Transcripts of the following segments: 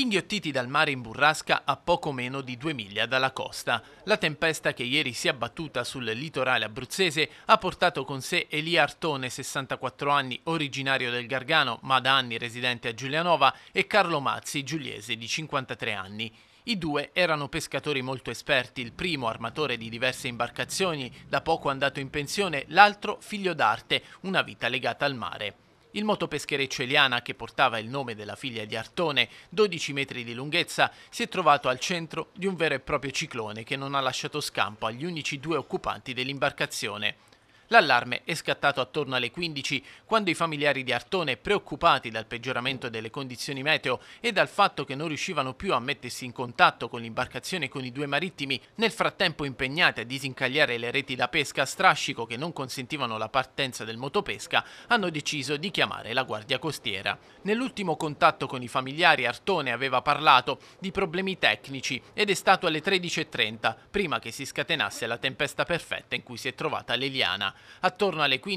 Inghiottiti dal mare in burrasca a poco meno di due miglia dalla costa, la tempesta che ieri si è abbattuta sul litorale abruzzese ha portato con sé Elia Artone, 64 anni, originario del Gargano, ma da anni residente a Giulianova, e Carlo Mazzi, giuliese, di 53 anni. I due erano pescatori molto esperti, il primo armatore di diverse imbarcazioni, da poco andato in pensione, l'altro figlio d'arte, una vita legata al mare. Il motopeschereccio Eliana, che portava il nome della figlia di Artone, 12 metri di lunghezza, si è trovato al centro di un vero e proprio ciclone che non ha lasciato scampo agli unici due occupanti dell'imbarcazione. L'allarme è scattato attorno alle 15 quando i familiari di Artone, preoccupati dal peggioramento delle condizioni meteo e dal fatto che non riuscivano più a mettersi in contatto con l'imbarcazione e con i due marittimi, nel frattempo impegnati a disincagliare le reti da pesca a strascico che non consentivano la partenza del motopesca, hanno deciso di chiamare la guardia costiera. Nell'ultimo contatto con i familiari Artone aveva parlato di problemi tecnici ed è stato alle 13.30, prima che si scatenasse la tempesta perfetta in cui si è trovata l'Eliana. Attorno alle quindi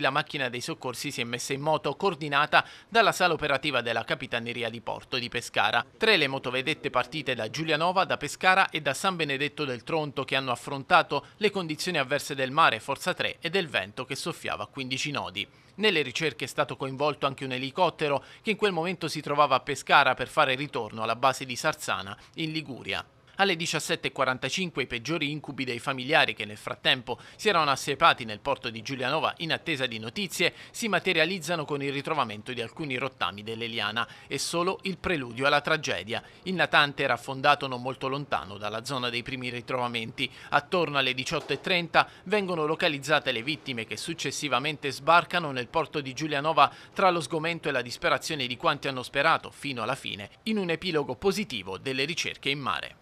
la macchina dei soccorsi si è messa in moto, coordinata dalla sala operativa della Capitaneria di Porto di Pescara. Tre le motovedette partite da Giulianova, da Pescara e da San Benedetto del Tronto che hanno affrontato le condizioni avverse del mare, forza 3 e del vento che soffiava a 15 nodi. Nelle ricerche è stato coinvolto anche un elicottero che in quel momento si trovava a Pescara per fare ritorno alla base di Sarzana in Liguria. Alle 17.45 i peggiori incubi dei familiari che nel frattempo si erano assepati nel porto di Giulianova in attesa di notizie si materializzano con il ritrovamento di alcuni rottami dell'Eliana e solo il preludio alla tragedia. Il natante era affondato non molto lontano dalla zona dei primi ritrovamenti. Attorno alle 18.30 vengono localizzate le vittime che successivamente sbarcano nel porto di Giulianova tra lo sgomento e la disperazione di quanti hanno sperato fino alla fine in un epilogo positivo delle ricerche in mare.